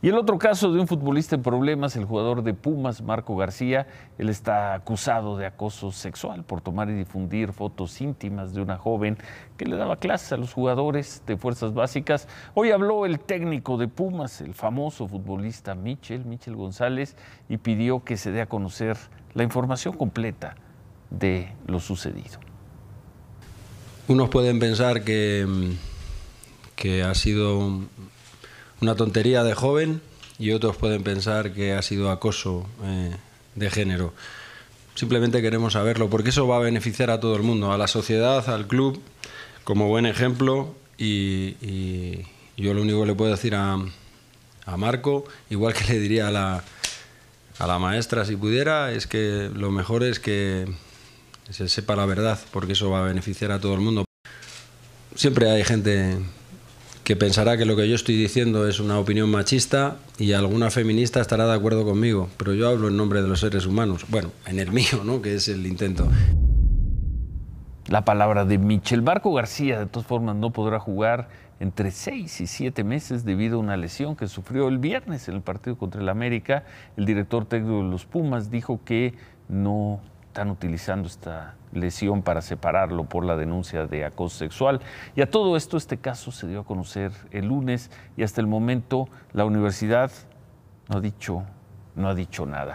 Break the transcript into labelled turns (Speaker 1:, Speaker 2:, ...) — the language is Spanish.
Speaker 1: Y el otro caso de un futbolista en problemas, el jugador de Pumas, Marco García, él está acusado de acoso sexual por tomar y difundir fotos íntimas de una joven que le daba clases a los jugadores de fuerzas básicas. Hoy habló el técnico de Pumas, el famoso futbolista Michel, Michel González, y pidió que se dé a conocer la información completa
Speaker 2: de lo sucedido. Unos pueden pensar que, mm, que ha sido una tontería de joven y otros pueden pensar que ha sido acoso eh, de género. Simplemente queremos saberlo, porque eso va a beneficiar a todo el mundo, a la sociedad, al club, como buen ejemplo. Y, yo lo único que le puedo decir a, a Marco, igual que le diría a la, a la maestra si pudiera, es que lo mejor es que se sepa la verdad, porque eso va a beneficiar a todo el mundo. Siempre hay gente que pensará que lo que yo estoy diciendo es una opinión machista y alguna feminista estará de acuerdo conmigo, pero yo hablo en nombre de los seres humanos, bueno, en el mío, ¿no? que es el intento. La palabra de Michel Barco
Speaker 1: García, de todas formas, no podrá jugar entre seis y siete meses debido a una lesión que sufrió el viernes en el partido contra el América. El director técnico de los Pumas dijo que no están utilizando esta lesión para separarlo por la denuncia de acoso sexual. Y a todo esto, este caso se dio a conocer el lunes y hasta el momento la universidad no ha dicho, no ha dicho nada.